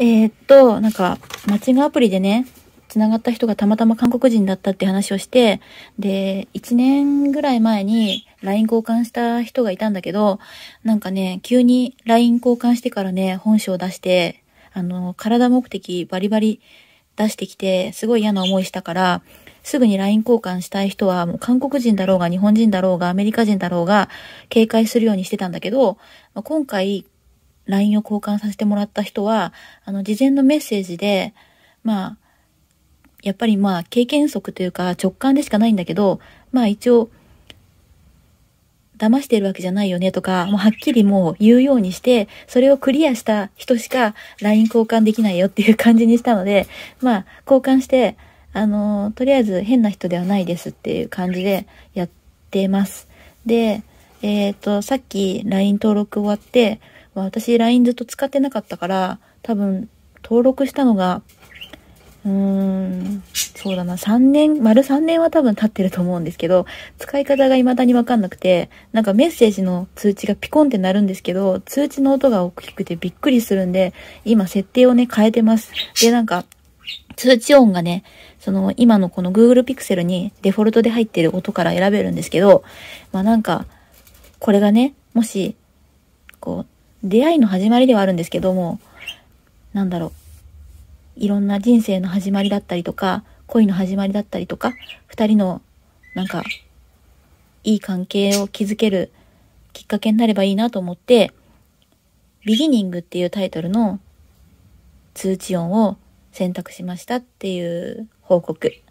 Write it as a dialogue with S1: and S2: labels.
S1: えー、っと、なんか、マッチングアプリでね、繋がった人がたまたま韓国人だったって話をして、で、1年ぐらい前に LINE 交換した人がいたんだけど、なんかね、急に LINE 交換してからね、本性を出して、あの、体目的バリバリ出してきて、すごい嫌な思いしたから、すぐに LINE 交換したい人は、もう韓国人だろうが、日本人だろうが、アメリカ人だろうが、警戒するようにしてたんだけど、今回、LINE を交換させてもらった人は、あの、事前のメッセージで、まあ、やっぱりまあ、経験則というか直感でしかないんだけど、まあ一応、騙してるわけじゃないよねとか、もうはっきりもう言うようにして、それをクリアした人しか LINE 交換できないよっていう感じにしたので、まあ、交換して、あの、とりあえず変な人ではないですっていう感じでやってます。で、えっ、ー、と、さっき LINE 登録終わって、まあ、私 LINE ずっと使ってなかったから多分登録したのがうーんそうだな3年丸3年は多分経ってると思うんですけど使い方が未だに分かんなくてなんかメッセージの通知がピコンって鳴るんですけど通知の音が大きくてびっくりするんで今設定をね変えてますでなんか通知音がね、その今のこの Google Pixel にデフォルトで入ってる音から選べるんですけど、まあなんか、これがね、もし、こう、出会いの始まりではあるんですけども、なんだろう。いろんな人生の始まりだったりとか、恋の始まりだったりとか、二人の、なんか、いい関係を築けるきっかけになればいいなと思って、ビギニングっていうタイトルの通知音を選択しましたっていう報告。